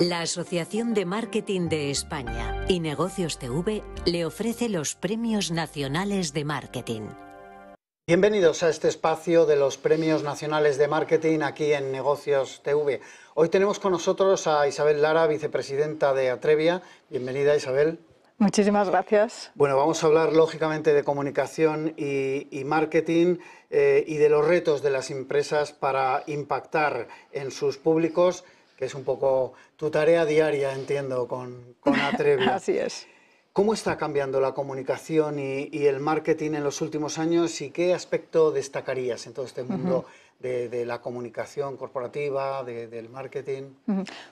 La Asociación de Marketing de España y Negocios TV le ofrece los Premios Nacionales de Marketing. Bienvenidos a este espacio de los Premios Nacionales de Marketing aquí en Negocios TV. Hoy tenemos con nosotros a Isabel Lara, vicepresidenta de Atrevia. Bienvenida Isabel. Muchísimas gracias. Bueno, vamos a hablar lógicamente de comunicación y, marketing eh, y de los retos de las empresas para impactar en sus públicos que es un poco tu tarea diaria, entiendo, con, con Atrevia. Así es. ¿Cómo está cambiando la comunicación y, el marketing en los últimos años y qué aspecto destacarías en todo este mundo? De, la comunicación corporativa, del marketing?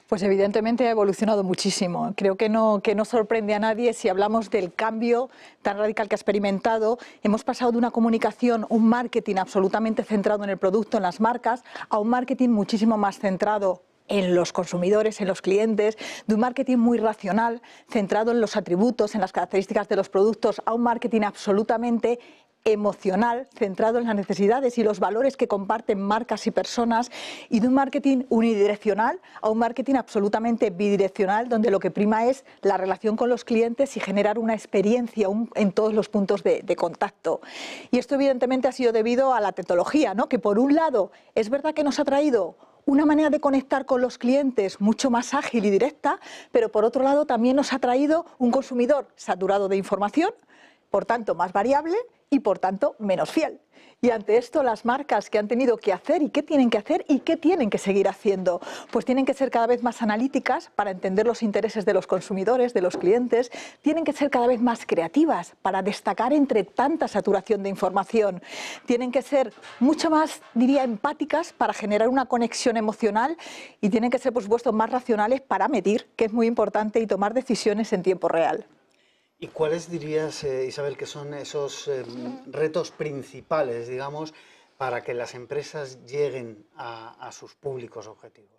Pues evidentemente ha evolucionado muchísimo. Creo que no, que no sorprende a nadie si hablamos del cambio tan radical que ha experimentado. Hemos pasado de una comunicación, un marketing absolutamente centrado en el producto, en las marcas, a un marketing muchísimo más centrado en los consumidores, en los clientes, de un marketing muy racional, centrado en los atributos, en las características de los productos, a un marketing absolutamente emocional, centrado en las necesidades y los valores que comparten marcas y personas, y de un marketing unidireccional a un marketing absolutamente bidireccional, donde lo que prima es la relación con los clientes y generar una experiencia en todos los puntos de, contacto. Y esto evidentemente ha sido debido a la tecnología, ¿no? que por un lado es verdad que nos ha traído una manera de conectar con los clientes mucho más ágil y directa, pero por otro lado también nos ha traído un consumidor saturado de información, por tanto más variable y por tanto menos fiel. Y ante esto las marcas que han tenido que hacer y qué tienen que hacer y qué tienen que seguir haciendo, pues tienen que ser cada vez más analíticas para entender los intereses de los consumidores, de los clientes, tienen que ser cada vez más creativas para destacar entre tanta saturación de información, tienen que ser mucho más, diría, empáticas para generar una conexión emocional y tienen que ser, por supuesto, más racionales para medir, que es muy importante, y tomar decisiones en tiempo real. ¿Y cuáles dirías, eh, Isabel, que son esos em, retos principales, digamos, para que las empresas lleguen a, sus públicos objetivos?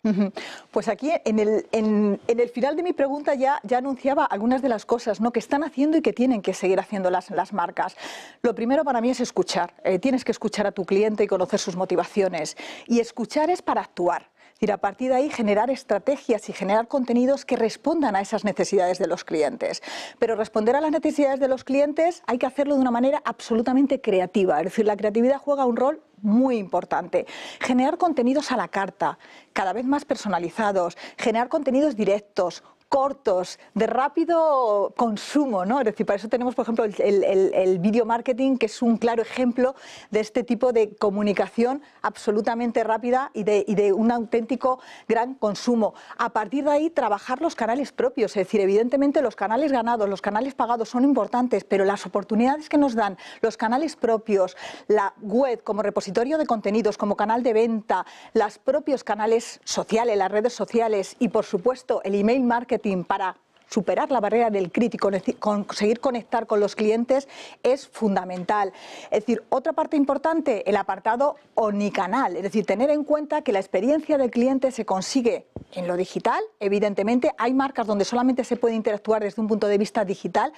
Pues aquí en el, final de mi pregunta ya, ya, anunciaba algunas de las cosas ¿no? que están haciendo y que tienen que seguir haciendo las, las marcas. Lo primero para mí es escuchar. Eh, tienes que escuchar a tu cliente y conocer sus motivaciones. Y escuchar es para actuar. Y a partir de ahí generar estrategias y generar contenidos que respondan a esas necesidades de los clientes. Pero responder a las necesidades de los clientes hay que hacerlo de una manera absolutamente creativa. Es decir, la creatividad juega un rol muy importante. Generar contenidos a la carta, cada vez más personalizados, generar contenidos directos, cortos, de rápido consumo, ¿no? Es decir, para eso tenemos, por ejemplo, el, video marketing, que es un claro ejemplo de este tipo de comunicación absolutamente rápida y de, y de un auténtico gran consumo. A partir de ahí, trabajar los canales propios, es decir, evidentemente los canales ganados, los canales pagados son importantes, pero las oportunidades que nos dan los canales propios, la web como repositorio de contenidos, como canal de venta, los propios canales sociales, las redes sociales y, por supuesto, el email marketing, Putin para superar la barrera del crítico, conseguir conectar con los clientes es fundamental. Es decir, otra parte importante, el apartado omnicanal, es decir, tener en cuenta que la experiencia del cliente se consigue en lo digital, evidentemente hay marcas donde solamente se puede interactuar desde un punto de vista digital,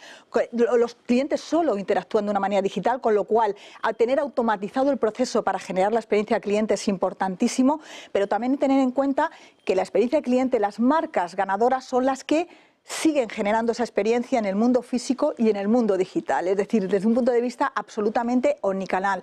los clientes solo interactúan de una manera digital, con lo cual tener automatizado el proceso para generar la experiencia del cliente es importantísimo, pero también tener en cuenta que la experiencia del cliente, las marcas ganadoras son las que siguen generando esa experiencia en el mundo físico y en el mundo digital, es decir, desde un punto de vista absolutamente omnicanal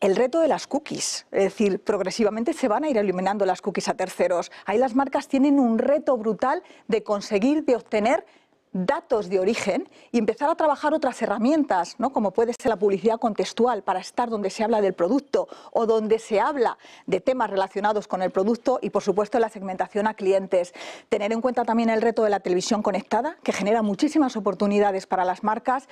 el reto de las cookies. Es decir, progresivamente se van a ir eliminando las cookies a terceros. Ahí las marcas tienen un reto brutal de conseguir, de obtener datos de origen y empezar a trabajar otras herramientas, ¿no? como puede ser la publicidad contextual, para estar donde se habla del producto o donde se habla de temas relacionados con el producto y, por supuesto, la segmentación a clientes. Tener en cuenta también el reto de la televisión conectada, que genera muchísimas oportunidades para las marcas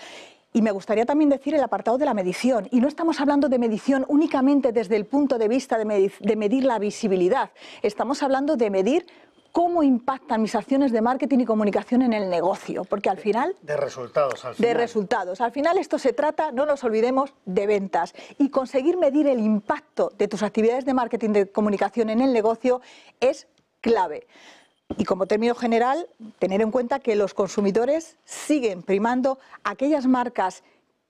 y me gustaría también decir el apartado de la medición. Y no estamos hablando de medición únicamente desde el punto de vista de medir, de medir, la visibilidad. Estamos hablando de medir cómo impactan mis acciones de marketing y comunicación en el negocio, porque al final... De resultados, al final. De resultados. Al final esto se trata, no nos olvidemos, de ventas. Y conseguir medir el impacto de tus actividades de marketing de comunicación en el negocio es clave. Y como término general, tener en cuenta que los consumidores siguen primando aquellas marcas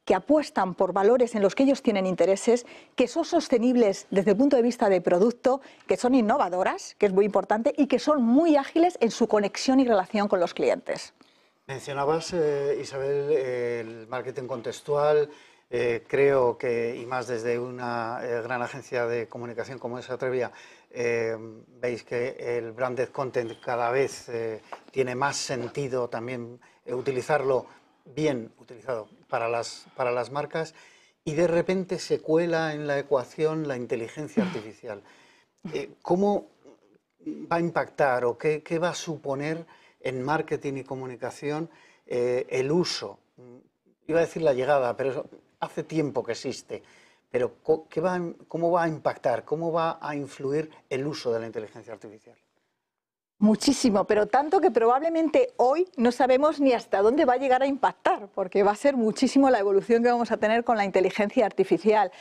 que apuestan por valores en los que ellos tienen intereses, que son sostenibles desde el punto de vista de producto, que son innovadoras, que es muy importante, y que son muy ágiles en su conexión y relación con los clientes. Mencionabas, eh, Isabel, el marketing contextual, eh, creo que, y más desde una eh, gran agencia de comunicación como es Atrevia, veis que el branded content cada vez tiene más sentido también utilizarlo bien utilizado para las, para las marcas y de repente se cuela en la ecuación la inteligencia artificial. Eh, ¿Cómo va a impactar o qué, va a suponer en marketing y comunicación eh, el uso? Iba a decir la llegada, pero hace tiempo que existe. Pero ¿cómo va a impactar, cómo va a influir el uso de la inteligencia artificial? Muchísimo, pero tanto que probablemente hoy no sabemos ni hasta dónde va a llegar a impactar, porque va a ser muchísimo la evolución que vamos a tener con la inteligencia artificial.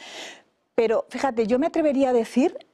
Pero fíjate, yo me atrevería a decir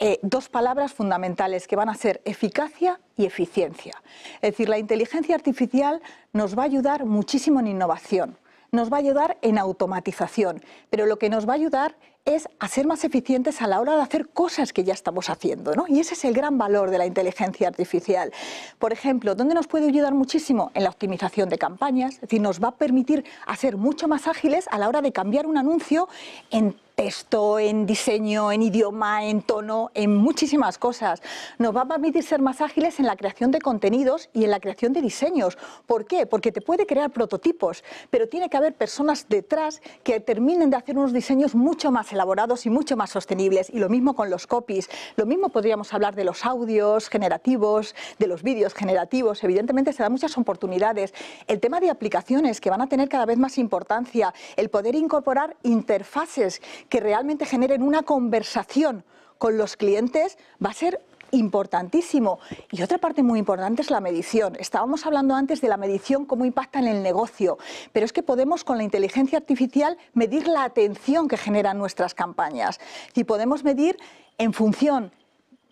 eh, dos palabras fundamentales que van a ser eficacia y eficiencia. Es decir, la inteligencia artificial nos va a ayudar muchísimo en innovación, nos va a ayudar en automatización, pero lo que nos va a ayudar es a ser más eficientes a la hora de hacer cosas que ya estamos haciendo. ¿no? Y ese es el gran valor de la inteligencia artificial. Por ejemplo, ¿dónde nos puede ayudar muchísimo? En la optimización de campañas. Es decir, nos va a permitir hacer mucho más ágiles a la hora de cambiar un anuncio en texto, en diseño, en idioma, en tono, en muchísimas cosas. Nos va a permitir ser más ágiles en la creación de contenidos y en la creación de diseños. ¿Por qué? Porque te puede crear prototipos, pero tiene que haber personas detrás que terminen de hacer unos diseños mucho más elaborados y mucho más sostenibles. Y lo mismo con los copies. Lo mismo podríamos hablar de los audios generativos, de los vídeos generativos. Evidentemente se dan muchas oportunidades. El tema de aplicaciones que van a tener cada vez más importancia. El poder incorporar interfaces que realmente generen una conversación con los clientes va a ser importantísimo. Y otra parte muy importante es la medición. Estábamos hablando antes de la medición, cómo impacta en el negocio, pero es que podemos con la inteligencia artificial medir la atención que generan nuestras campañas y podemos medir en función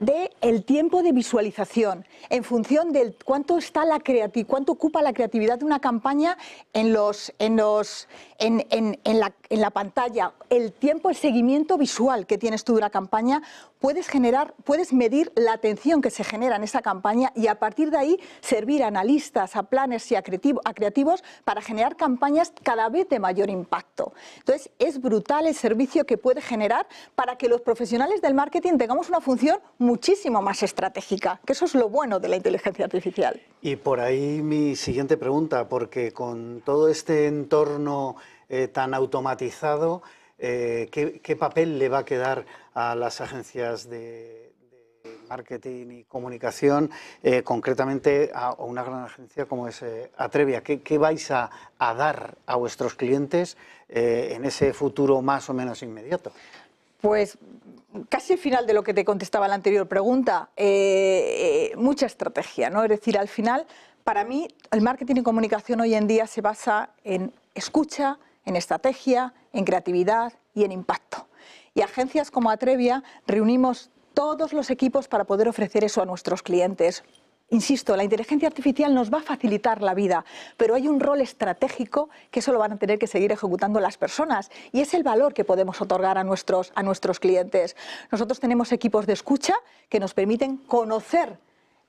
de el tiempo de visualización, en función de cuánto está la creati cuánto ocupa la creatividad de una campaña en los, en los, en, la, pantalla, el tiempo, el seguimiento visual que tienes tú de una campaña, puedes generar, puedes medir la atención que se genera en esa campaña y a partir de ahí servir a analistas, a planes y a, creativos para generar campañas cada vez de mayor impacto. Entonces, es brutal el servicio que puede generar para que los profesionales del marketing tengamos una función muchísimo más estratégica, que eso es lo bueno de la inteligencia artificial. Y por ahí mi siguiente pregunta, porque con todo este entorno eh, tan automatizado, eh, ¿qué, papel le va a quedar a las agencias de, marketing y comunicación, eh, concretamente a, una gran agencia como es Atrevia? ¿Qué, vais a, dar a vuestros clientes en ese futuro más o menos inmediato? Pues casi al final de lo que te contestaba la anterior pregunta, eh, eh, mucha estrategia, ¿no? Es decir, al final, para mí, el marketing y comunicación hoy en día se basa en escucha, en estrategia, en creatividad y en impacto. Y agencias como Atrevia reunimos todos los equipos para poder ofrecer eso a nuestros clientes Insisto, la inteligencia artificial nos va a facilitar la vida, pero hay un rol estratégico que solo van a tener que seguir ejecutando las personas y es el valor que podemos otorgar a nuestros, a nuestros clientes. Nosotros tenemos equipos de escucha que nos permiten conocer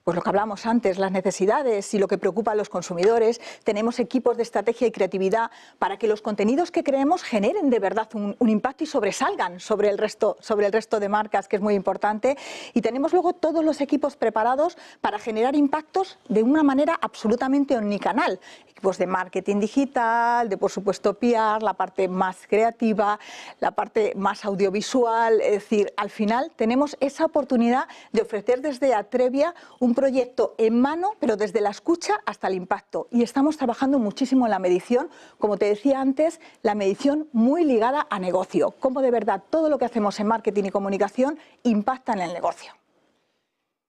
pues lo que hablamos antes, las necesidades y lo que preocupa a los consumidores. Tenemos equipos de estrategia y creatividad para que los contenidos que creemos generen de verdad un, impacto y sobresalgan sobre el, resto, sobre el resto de marcas, que es muy importante. Y tenemos luego todos los equipos preparados para generar impactos de una manera absolutamente omnicanal. Equipos de marketing digital, de por supuesto PR, la parte más creativa, la parte más audiovisual. Es decir, al final tenemos esa oportunidad de ofrecer desde Atrevia un un proyecto en mano, pero desde la escucha hasta el impacto. Y estamos trabajando muchísimo en la medición, como te decía antes, la medición muy ligada a negocio, cómo de verdad todo lo que hacemos en marketing y comunicación impacta en el negocio.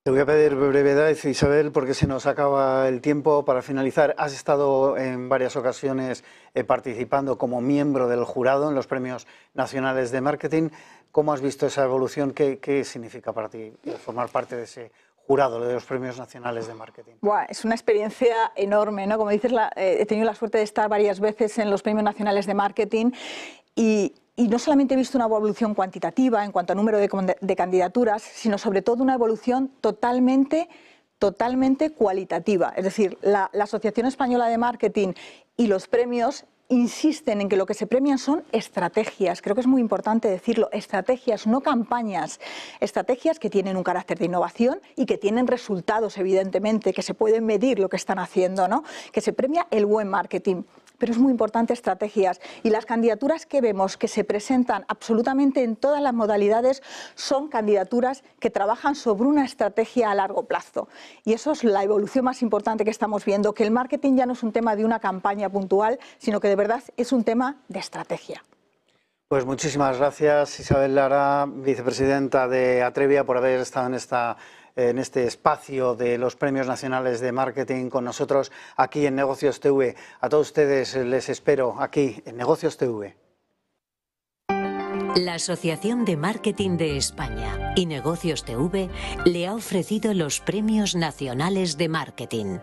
Te voy a pedir brevedad, Isabel, porque se nos acaba el tiempo. Para finalizar, has estado en varias ocasiones eh, participando como miembro del jurado en los premios nacionales de marketing. ¿Cómo has visto esa evolución? ¿Qué, qué significa para ti eh, formar parte de ese jurado de los premios nacionales de marketing. es una experiencia enorme, ¿no? Como dices, la, eh, he tenido la suerte de estar varias veces en los premios nacionales de marketing y, no solamente he visto una evolución cuantitativa en cuanto a número de, candidaturas, sino sobre todo una evolución totalmente totalmente cualitativa. Es decir, la, la, Asociación Española de Marketing y los premios insisten en que lo que se premian son estrategias, creo que es muy importante decirlo, estrategias, no campañas, estrategias que tienen un carácter de innovación y que tienen resultados, evidentemente, que se pueden medir lo que están haciendo, ¿no? que se premia el buen marketing pero es muy importante estrategias. Y las candidaturas que vemos que se presentan absolutamente en todas las modalidades son candidaturas que trabajan sobre una estrategia a largo plazo. Y eso es la evolución más importante que estamos viendo, que el marketing ya no es un tema de una campaña puntual, sino que de verdad es un tema de estrategia. Pues muchísimas gracias Isabel Lara, vicepresidenta de Atrevia, por haber estado en esta en este espacio de los Premios Nacionales de Marketing con nosotros aquí en Negocios TV. A todos ustedes les espero aquí en Negocios TV. La Asociación de Marketing de España y Negocios TV le ha ofrecido los Premios Nacionales de Marketing.